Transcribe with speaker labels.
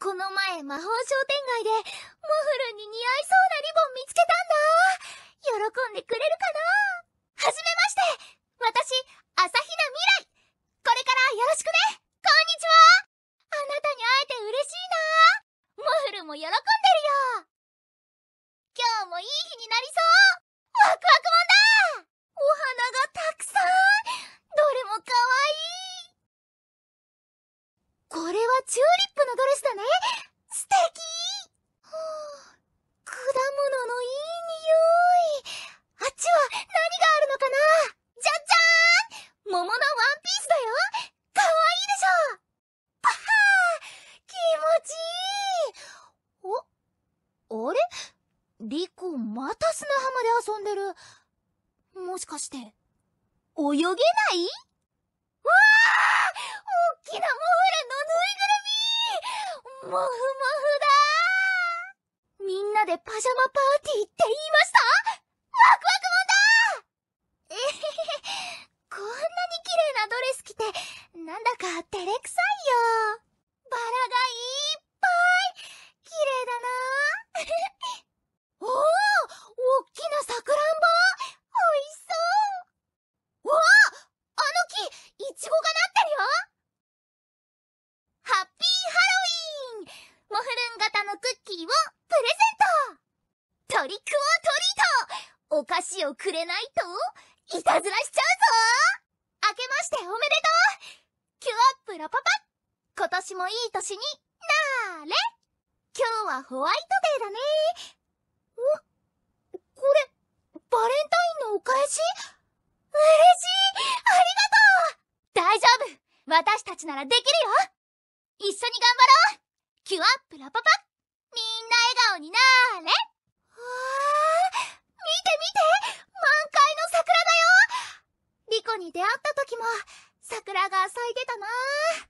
Speaker 1: この前魔法商店街でモフルンに似合いそうなリボン見つけたんだ喜んでくれるかなはじめまして私、朝比奈未来これからよろしくねこんにちはあなたに会えて嬉しいなモフルも喜んでるよ今日もいい日になりそうワクワクもんだお花がたくさんどれもかわいいこれはチューリップれリコ、また砂浜で遊んでる。もしかして、泳げないわあ大きなモフラのぬいぐるみモフモフだーみんなでパジャマパーティーって言いましたワクワクもんだえへへへ、こんなに綺麗なドレス着て、なんだか照れくさいのクッキーをプレゼントトリックオートリートお菓子をくれないと、いたずらしちゃうぞ明けましておめでとうキュアップラパパ今年もいい年になーれ今日はホワイトデーだねお、これ、バレンタインのお返し嬉しいありがとう大丈夫私たちならできるよ一緒に頑張ろうキュアップラパパみんな笑顔になーれわー、見て見て満開の桜だよリコに出会った時も桜が咲いてたなー。